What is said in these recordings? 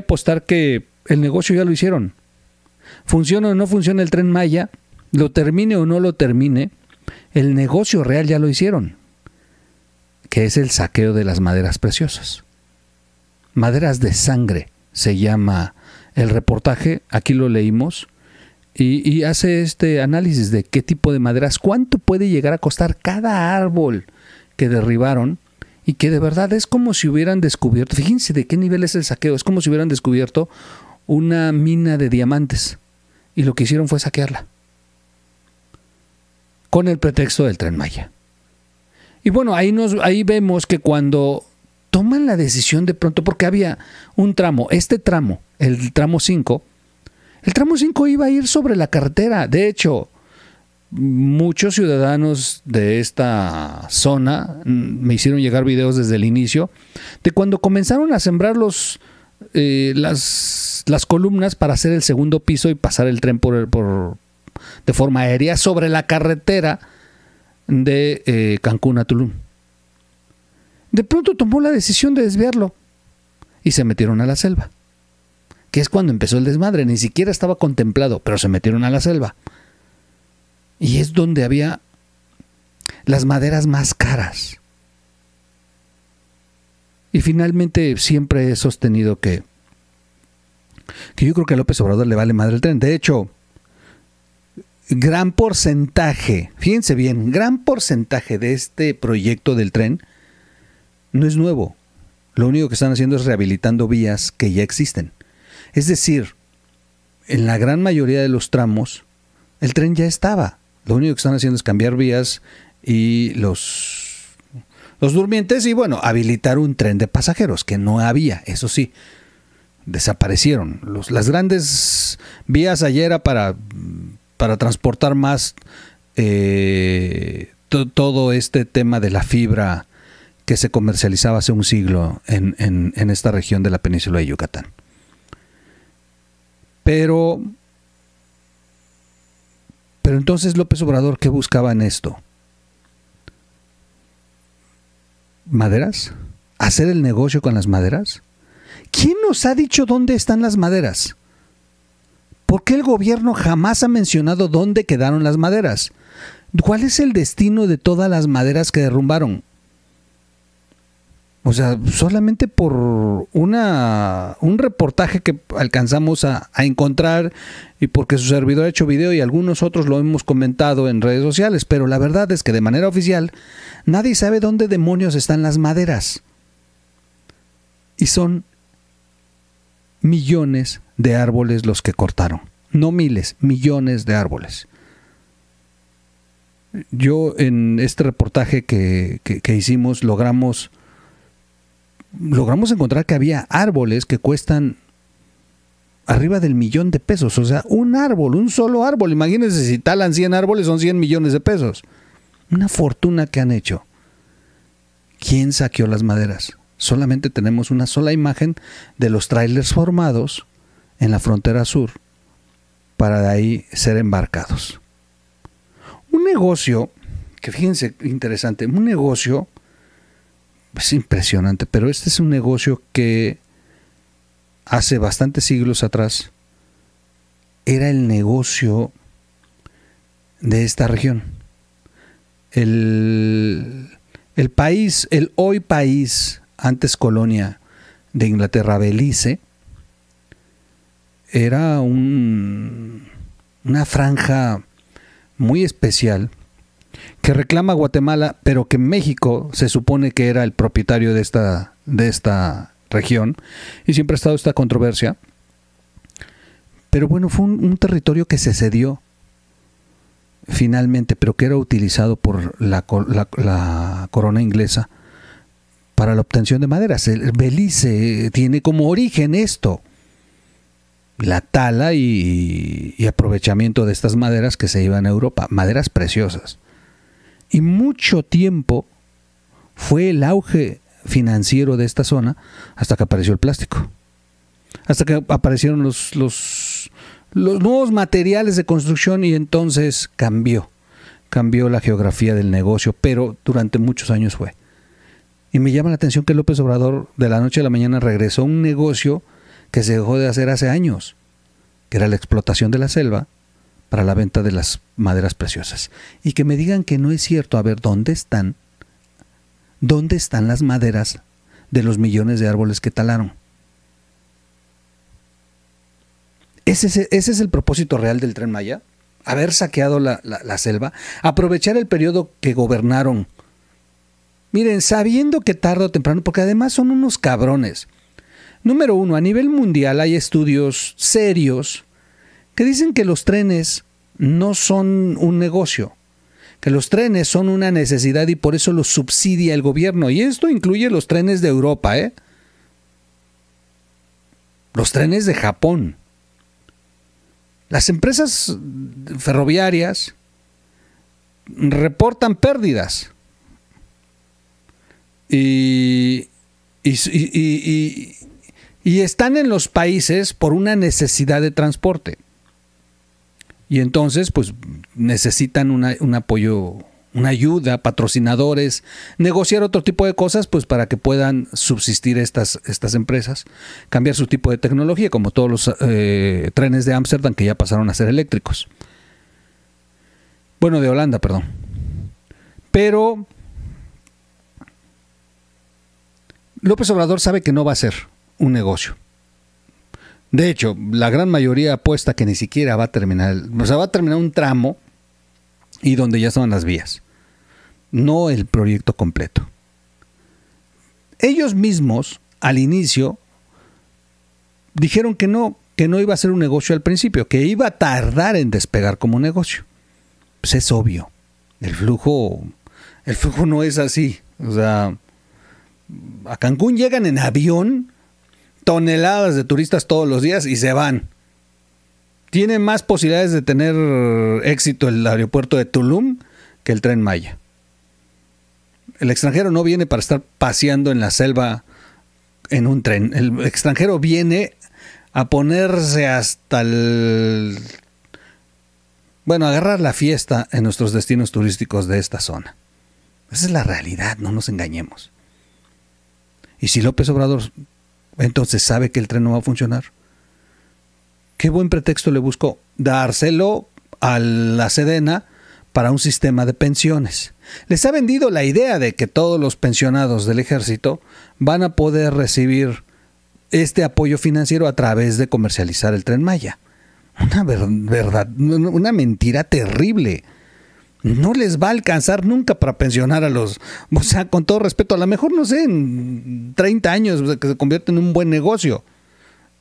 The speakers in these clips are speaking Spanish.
apostar que el negocio ya lo hicieron. Funciona o no funciona el tren Maya, lo termine o no lo termine, el negocio real ya lo hicieron, que es el saqueo de las maderas preciosas. Maderas de sangre se llama el reportaje, aquí lo leímos, y, hace este análisis de qué tipo de maderas, cuánto puede llegar a costar cada árbol que derribaron y que de verdad es como si hubieran descubierto, fíjense de qué nivel es el saqueo, es como si hubieran descubierto una mina de diamantes y lo que hicieron fue saquearla con el pretexto del tren Maya. Y bueno, ahí, nos, ahí vemos que cuando toman la decisión de pronto, porque había un tramo, este tramo, el tramo 5, el tramo 5 iba a ir sobre la carretera. De hecho, muchos ciudadanos de esta zona mm, me hicieron llegar videos desde el inicio de cuando comenzaron a sembrar los, eh, las, columnas para hacer el segundo piso y pasar el tren por, por de forma aérea sobre la carretera de eh, Cancún a Tulum. De pronto tomó la decisión de desviarlo y se metieron a la selva, que es cuando empezó el desmadre, ni siquiera estaba contemplado, pero se metieron a la selva. Y es donde había las maderas más caras. Y finalmente siempre he sostenido que, yo creo que a López Obrador le vale madre el tren. De hecho, gran porcentaje, fíjense bien, gran porcentaje de este proyecto del tren no es nuevo. Lo único que están haciendo es rehabilitando vías que ya existen. Es decir, en la gran mayoría de los tramos, el tren ya estaba. Lo único que están haciendo es cambiar vías y los, los durmientes y bueno, habilitar un tren de pasajeros que no había, eso sí. Desaparecieron. las grandes vías ayer era para, para transportar más eh, todo este tema de la fibra que se comercializaba hace un siglo en, en esta región de la península de Yucatán. Pero pero entonces López Obrador, ¿qué buscaba en esto? ¿Maderas? ¿Hacer el negocio con las maderas? ¿Quién nos ha dicho dónde están las maderas? ¿Por qué el gobierno jamás ha mencionado dónde quedaron las maderas? ¿Cuál es el destino de todas las maderas que derrumbaron? O sea, solamente por una, un reportaje que alcanzamos a, encontrar y porque su servidor ha hecho video y algunos otros lo hemos comentado en redes sociales, pero la verdad es que de manera oficial nadie sabe dónde demonios están las maderas. Y son millones de árboles los que cortaron. No miles, millones de árboles. Yo en este reportaje que hicimos logramos logramos encontrar que había árboles que cuestan arriba del millón de pesos. O sea, un árbol, un solo árbol. Imagínense si talan 100 árboles, son 100 millones de pesos. Una fortuna que han hecho. ¿Quién saqueó las maderas? Solamente tenemos una sola imagen de los trailers formados en la frontera sur para de ahí ser embarcados. Un negocio, que fíjense interesante, un negocio es impresionante, pero este es un negocio que hace bastantes siglos atrás era el negocio de esta región. El, país, el hoy país, antes colonia de Inglaterra, Belice, era un, una franja muy especial que reclama Guatemala, pero que México se supone que era el propietario de esta, de esta región, y siempre ha estado esta controversia. Pero bueno, fue un, territorio que se cedió finalmente, pero que era utilizado por la, corona inglesa para la obtención de maderas. El Belice tiene como origen esto, la tala y aprovechamiento de estas maderas que se iban a Europa, maderas preciosas. Y mucho tiempo fue el auge financiero de esta zona hasta que apareció el plástico. Hasta que aparecieron los, los, nuevos materiales de construcción y entonces cambió. Cambió la geografía del negocio, pero durante muchos años fue. Y me llama la atención que López Obrador de la noche a la mañana regresó a un negocio que se dejó de hacer hace años, que era la explotación de la selva para la venta de las maderas preciosas. Y que me digan que no es cierto, a ver, ¿dónde están? ¿Dónde están las maderas de los millones de árboles que talaron? ¿Ese es, el propósito real del tren Maya? ¿Haber saqueado la, selva? ¿Aprovechar el periodo que gobernaron? Miren, sabiendo que tarde o temprano, porque además son unos cabrones. Número uno, a nivel mundial hay estudios serios que dicen que los trenes no son un negocio, que los trenes son una necesidad y por eso los subsidia el gobierno. Y esto incluye los trenes de Europa, ¿eh? Los trenes de Japón. Las empresas ferroviarias reportan pérdidas. Y, y están en los países por una necesidad de transporte. Y entonces, pues necesitan un apoyo, una ayuda, patrocinadores, negociar otro tipo de cosas, pues para que puedan subsistir estas, estas empresas, cambiar su tipo de tecnología, como todos los eh, trenes de Ámsterdam que ya pasaron a ser eléctricos. Bueno, de Holanda, perdón. Pero López Obrador sabe que no va a ser un negocio. De hecho, la gran mayoría apuesta que ni siquiera va a terminar, o va a terminar un tramo y donde ya estaban las vías, no el proyecto completo. Ellos mismos, al inicio, dijeron que no, que no iba a ser un negocio al principio, que iba a tardar en despegar como negocio. Pues es obvio, el flujo, el flujo no es así. O sea, a Cancún llegan en avión toneladas de turistas todos los días y se van. Tiene más posibilidades de tener éxito el aeropuerto de Tulum que el tren Maya. El extranjero no viene para estar paseando en la selva en un tren. El extranjero viene a ponerse hasta el... Bueno, agarrar la fiesta en nuestros destinos turísticos de esta zona. Esa es la realidad, no nos engañemos. Y si López Obrador entonces sabe que el tren no va a funcionar. Qué buen pretexto le buscó dárselo a la Sedena para un sistema de pensiones. Les ha vendido la idea de que todos los pensionados del ejército van a poder recibir este apoyo financiero a través de comercializar el tren Maya. Una verdad, una mentira terrible no les va a alcanzar nunca para pensionar a los, o sea, con todo respeto, a lo mejor, no sé, en 30 años que se convierte en un buen negocio.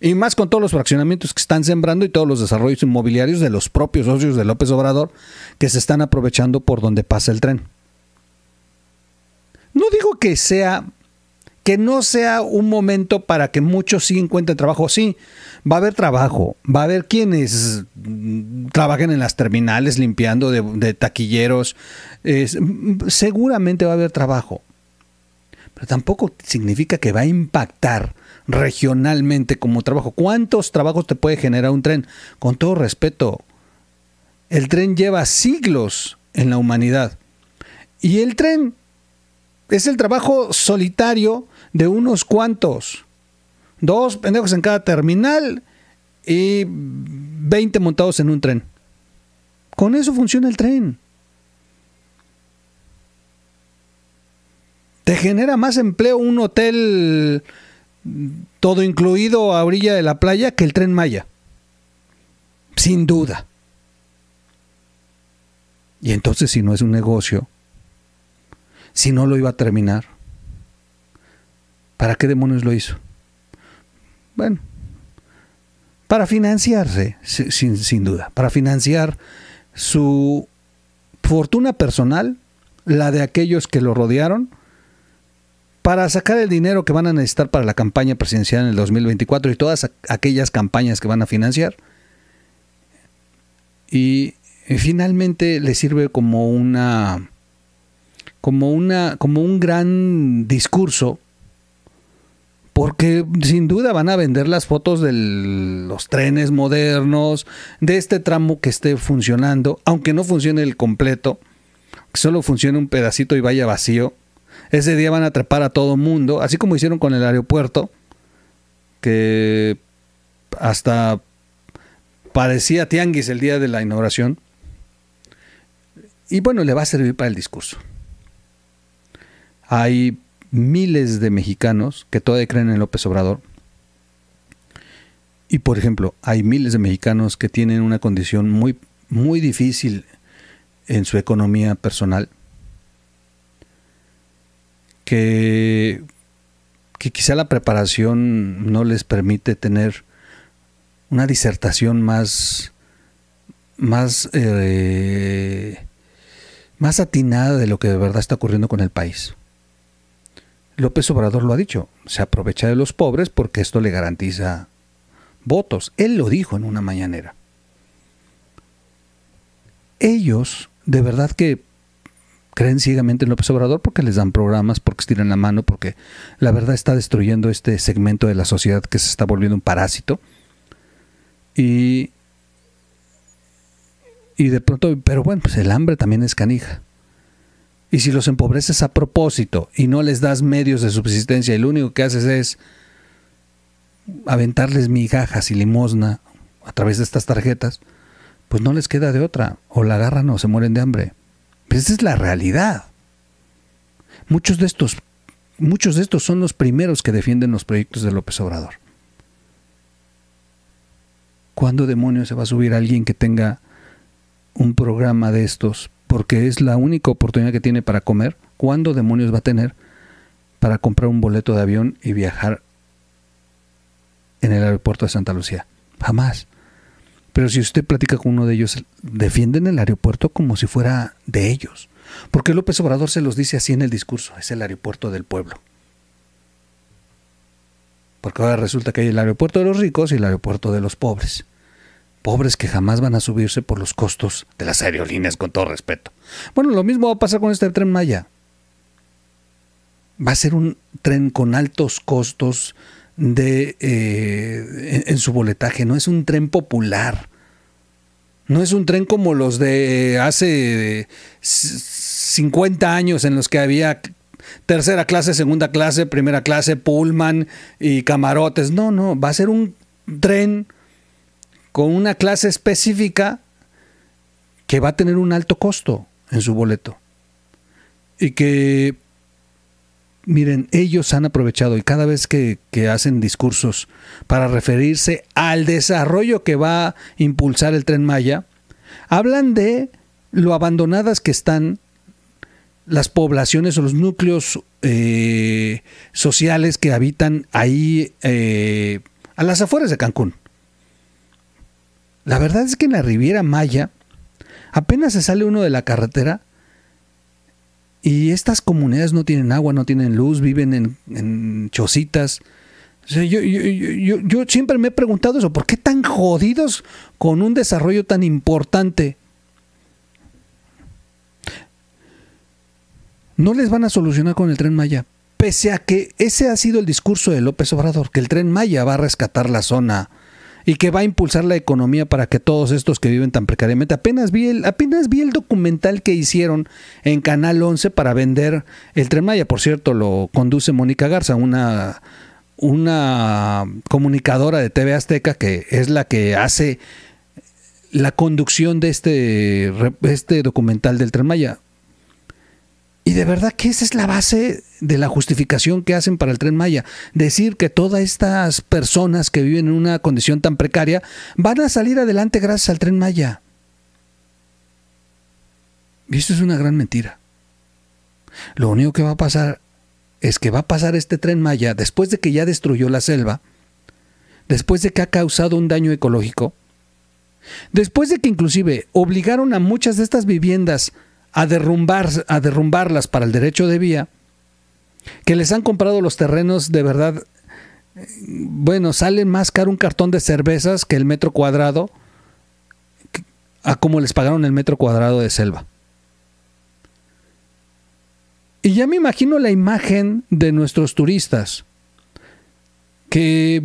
Y más con todos los fraccionamientos que están sembrando y todos los desarrollos inmobiliarios de los propios socios de López Obrador que se están aprovechando por donde pasa el tren. No digo que sea que no sea un momento para que muchos sí encuentren trabajo. Sí, va a haber trabajo, va a haber quienes mm, trabajen en las terminales limpiando de, taquilleros. seguramente va a haber trabajo, pero tampoco significa que va a impactar regionalmente como trabajo. ¿Cuántos trabajos te puede generar un tren? Con todo respeto, el tren lleva siglos en la humanidad. Y el tren es el trabajo solitario de unos cuantos. Dos pendejos en cada terminal y 20 montados en un tren. Con eso funciona el tren. Te genera más empleo un hotel todo incluido a orilla de la playa que el tren Maya. Sin duda. Y entonces si no es un negocio, si no lo iba a terminar. ¿Para qué demonios lo hizo? Bueno, para financiarse, sin, duda, para financiar su fortuna personal, la de aquellos que lo rodearon, para sacar el dinero que van a necesitar para la campaña presidencial en el 2024 y todas aquellas campañas que van a financiar. Y finalmente le sirve como una como una como un gran discurso porque sin duda van a vender las fotos de los trenes modernos, de este tramo que esté funcionando, aunque no funcione el completo, solo funcione un pedacito y vaya vacío. Ese día van a atrapar a todo mundo, así como hicieron con el aeropuerto, que hasta parecía tianguis el día de la inauguración. Y bueno, le va a servir para el discurso. Hay miles de mexicanos que todavía creen en López Obrador. Y por ejemplo, hay miles de mexicanos que tienen una condición muy, muy difícil en su economía personal, que, quizá la preparación no les permite tener una disertación más, más, eh, más atinada de lo que de verdad está ocurriendo con el país. López Obrador lo ha dicho, se aprovecha de los pobres porque esto le garantiza votos. Él lo dijo en una mañanera. Ellos, de verdad que creen ciegamente en López Obrador porque les dan programas, porque estiran la mano, porque la verdad está destruyendo este segmento de la sociedad que se está volviendo un parásito. Y, y de pronto, pero bueno, pues el hambre también es canija. Y si los empobreces a propósito y no les das medios de subsistencia y lo único que haces es aventarles migajas y limosna a través de estas tarjetas, pues no les queda de otra. O la agarran o se mueren de hambre. Pues esa es la realidad. Muchos de estos, muchos de estos son los primeros que defienden los proyectos de López Obrador. ¿Cuándo demonios se va a subir alguien que tenga un programa de estos, porque es la única oportunidad que tiene para comer, ¿cuándo demonios va a tener para comprar un boleto de avión y viajar en el aeropuerto de Santa Lucía? Jamás. Pero si usted platica con uno de ellos, defienden el aeropuerto como si fuera de ellos. Porque López Obrador se los dice así en el discurso, es el aeropuerto del pueblo. Porque ahora resulta que hay el aeropuerto de los ricos y el aeropuerto de los pobres pobres que jamás van a subirse por los costos de las aerolíneas, con todo respeto. Bueno, lo mismo va a pasar con este tren Maya. Va a ser un tren con altos costos de, eh, en, en su boletaje, no es un tren popular. No es un tren como los de hace 50 años en los que había tercera clase, segunda clase, primera clase, pullman y camarotes. No, no, va a ser un tren con una clase específica que va a tener un alto costo en su boleto. Y que, miren, ellos han aprovechado y cada vez que, hacen discursos para referirse al desarrollo que va a impulsar el tren Maya, hablan de lo abandonadas que están las poblaciones o los núcleos eh, sociales que habitan ahí eh, a las afueras de Cancún. La verdad es que en la Riviera Maya apenas se sale uno de la carretera y estas comunidades no tienen agua, no tienen luz, viven en, chocitas. yo, yo, siempre me he preguntado eso, ¿por qué tan jodidos con un desarrollo tan importante? No les van a solucionar con el tren Maya, pese a que ese ha sido el discurso de López Obrador, que el tren Maya va a rescatar la zona y que va a impulsar la economía para que todos estos que viven tan precariamente. Apenas vi el, apenas vi el documental que hicieron en Canal 11 para vender el Tren Maya. Por cierto, lo conduce Mónica Garza, una, una comunicadora de TV Azteca que es la que hace la conducción de este, este documental del Tren Maya. Y de verdad que esa es la base de la justificación que hacen para el tren Maya. Decir que todas estas personas que viven en una condición tan precaria van a salir adelante gracias al tren Maya. Y esto es una gran mentira. Lo único que va a pasar es que va a pasar este tren Maya después de que ya destruyó la selva, después de que ha causado un daño ecológico, después de que inclusive obligaron a muchas de estas viviendas a, derrumbar, a derrumbarlas para el derecho de vía, que les han comprado los terrenos de verdad, bueno, salen más caro un cartón de cervezas que el metro cuadrado, a como les pagaron el metro cuadrado de selva. Y ya me imagino la imagen de nuestros turistas, que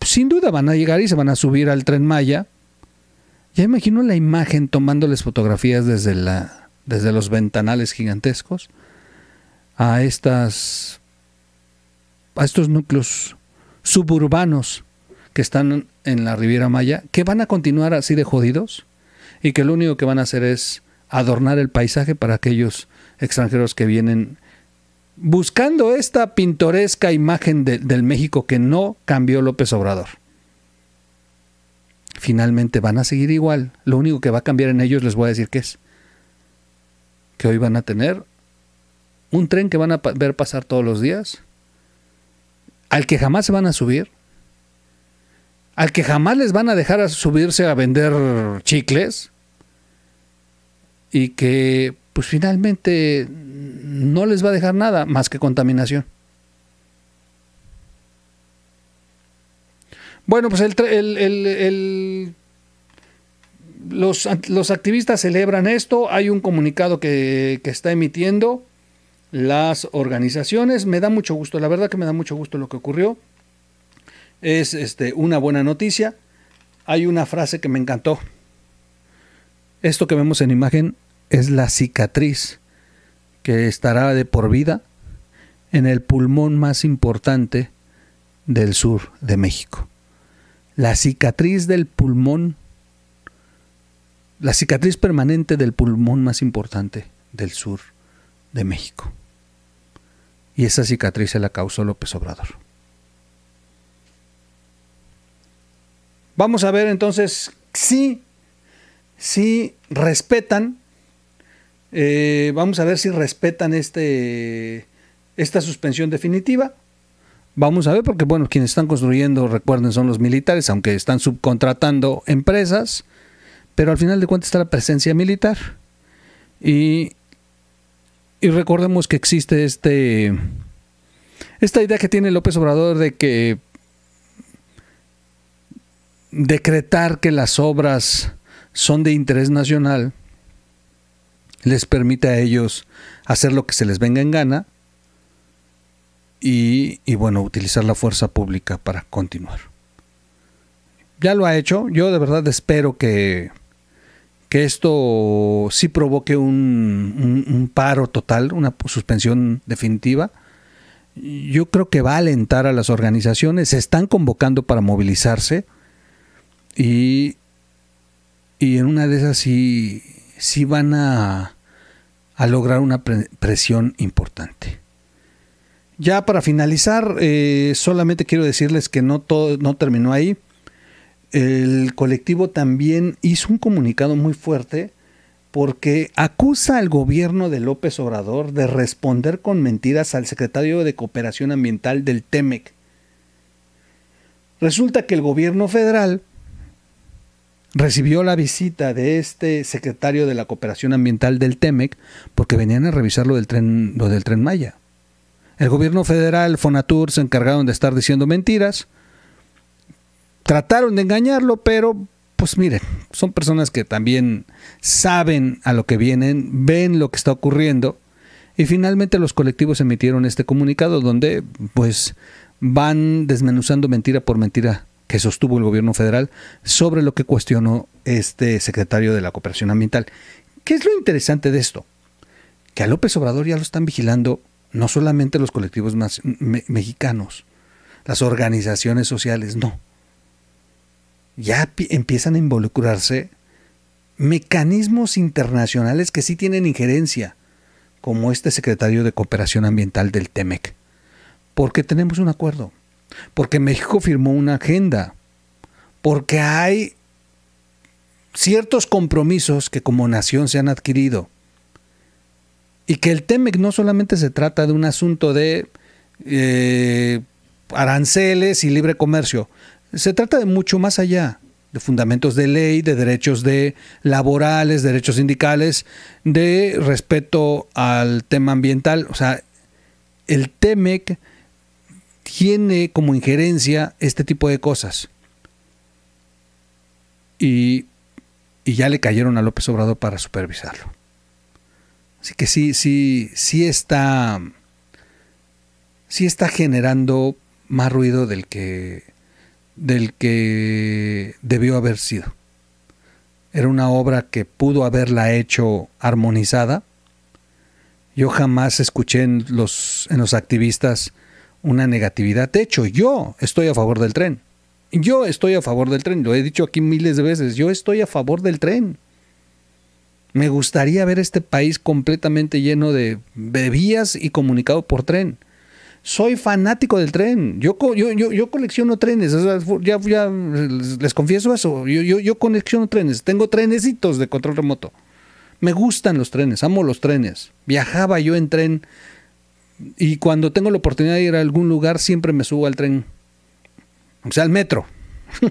sin duda van a llegar y se van a subir al tren Maya. Ya imagino la imagen tomándoles fotografías desde la desde los ventanales gigantescos, a, estas, a estos núcleos suburbanos que están en la Riviera Maya, que van a continuar así de jodidos y que lo único que van a hacer es adornar el paisaje para aquellos extranjeros que vienen buscando esta pintoresca imagen del México que no cambió López Obrador. Finalmente van a seguir igual. Lo único que va a cambiar en ellos les voy a decir qué es que hoy van a tener, un tren que van a ver pasar todos los días, al que jamás se van a subir, al que jamás les van a dejar a subirse a vender chicles y que pues finalmente no les va a dejar nada más que contaminación. Bueno, pues el, el, el los, activistas celebran esto, hay un comunicado que, está emitiendo las organizaciones, me da mucho gusto, la verdad que me da mucho gusto lo que ocurrió, es este, una buena noticia, hay una frase que me encantó, esto que vemos en imagen es la cicatriz que estará de por vida en el pulmón más importante del sur de México. La cicatriz del pulmón la cicatriz permanente del pulmón más importante del sur de México. Y esa cicatriz se la causó López Obrador. Vamos a ver entonces si, si respetan, eh, vamos a ver si respetan este, esta suspensión definitiva. Vamos a ver, porque bueno, quienes están construyendo, recuerden, son los militares, aunque están subcontratando empresas pero al final de cuentas está la presencia militar. Y, recordemos que existe este esta idea que tiene López Obrador de que decretar que las obras son de interés nacional les permite a ellos hacer lo que se les venga en gana y, y bueno, utilizar la fuerza pública para continuar. Ya lo ha hecho, yo de verdad espero que que esto sí provoque un, paro total, una suspensión definitiva, yo creo que va a alentar a las organizaciones, se están convocando para movilizarse y, en una de esas sí, van a, lograr una presión importante. Ya para finalizar, eh, solamente quiero decirles que no, todo, no terminó ahí el colectivo también hizo un comunicado muy fuerte porque acusa al gobierno de López Obrador de responder con mentiras al secretario de Cooperación Ambiental del TEMEC. Resulta que el gobierno federal recibió la visita de este secretario de la Cooperación Ambiental del TEMEC porque venían a revisar lo del tren, del tren Maya. El gobierno federal, Fonatur, se encargaron de estar diciendo mentiras, trataron de engañarlo, pero pues miren, son personas que también saben a lo que vienen, ven lo que está ocurriendo y finalmente los colectivos emitieron este comunicado donde pues van desmenuzando mentira por mentira que sostuvo el gobierno federal sobre lo que cuestionó este secretario de la cooperación ambiental. ¿Qué es lo interesante de esto? Que a López Obrador ya lo están vigilando no solamente los colectivos más mexicanos, las organizaciones sociales, no ya empiezan a involucrarse mecanismos internacionales que sí tienen injerencia, como este secretario de Cooperación Ambiental del TEMEC, porque tenemos un acuerdo, porque México firmó una agenda, porque hay ciertos compromisos que como nación se han adquirido. Y que el TEMEC no solamente se trata de un asunto de eh, aranceles y libre comercio, se trata de mucho más allá, de fundamentos de ley, de derechos de laborales, derechos sindicales, de respeto al tema ambiental. O sea, el TEMEC tiene como injerencia este tipo de cosas. Y, y ya le cayeron a López Obrador para supervisarlo. Así que sí, sí, sí está. Sí está generando más ruido del que del que debió haber sido. Era una obra que pudo haberla hecho armonizada. Yo jamás escuché en los, en los activistas una negatividad. De hecho, yo estoy a favor del tren. Yo estoy a favor del tren. Lo he dicho aquí miles de veces. Yo estoy a favor del tren. Me gustaría ver este país completamente lleno de, bebidas y comunicado por tren soy fanático del tren. Yo, yo, colecciono trenes. ya, les, confieso eso. Yo, yo, colecciono trenes. Tengo trenecitos de control remoto. Me gustan los trenes. Amo los trenes. Viajaba yo en tren. Y cuando tengo la oportunidad de ir a algún lugar, siempre me subo al tren. O sea, al metro.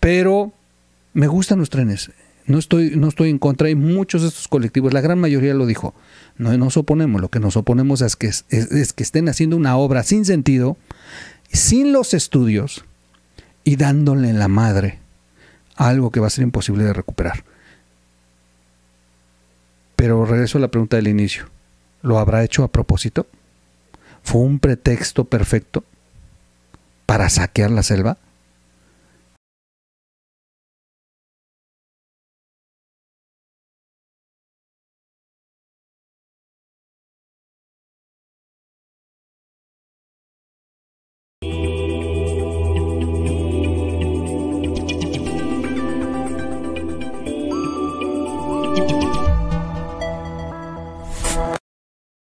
Pero me gustan los trenes. No estoy, no estoy en contra. Hay muchos de estos colectivos. La gran mayoría lo dijo. No nos oponemos, lo que nos oponemos es que, es, que estén haciendo una obra sin sentido, sin los estudios y dándole la madre algo que va a ser imposible de recuperar. Pero regreso a la pregunta del inicio. ¿Lo habrá hecho a propósito? ¿Fue un pretexto perfecto para saquear la selva?